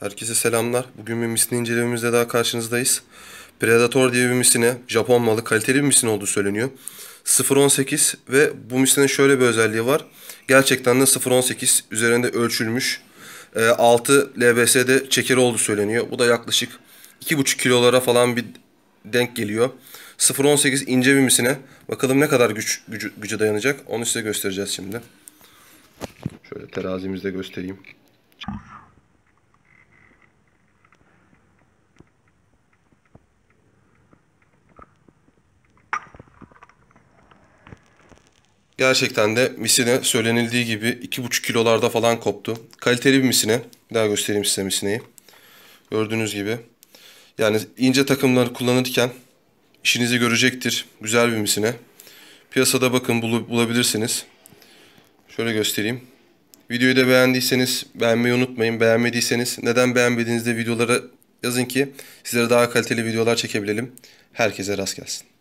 Herkese selamlar. Bugün bir misli incelememizde daha karşınızdayız. Predator diye bir misine, Japon malı kaliteli bir misin olduğu söyleniyor. 0.18 ve bu misinin şöyle bir özelliği var. Gerçekten de 0.18 üzerinde ölçülmüş. 6 e, LBS'de çekeri olduğu söyleniyor. Bu da yaklaşık 2,5 kilolara falan bir denk geliyor. 0.18 ince bir misine. Bakalım ne kadar güç, gücü, güce dayanacak. Onu size göstereceğiz şimdi. Şöyle terazimizde göstereyim. Gerçekten de misine söylenildiği gibi 2,5 kilolarda falan koptu. Kaliteli bir misine. Bir daha göstereyim size misineyi. Gördüğünüz gibi. Yani ince takımları kullanırken işinizi görecektir. Güzel bir misine. Piyasada bakın bulabilirsiniz. Şöyle göstereyim. Videoyu da beğendiyseniz beğenmeyi unutmayın. Beğenmediyseniz neden beğenmediğinizde videolara yazın ki sizlere daha kaliteli videolar çekebilelim. Herkese rast gelsin.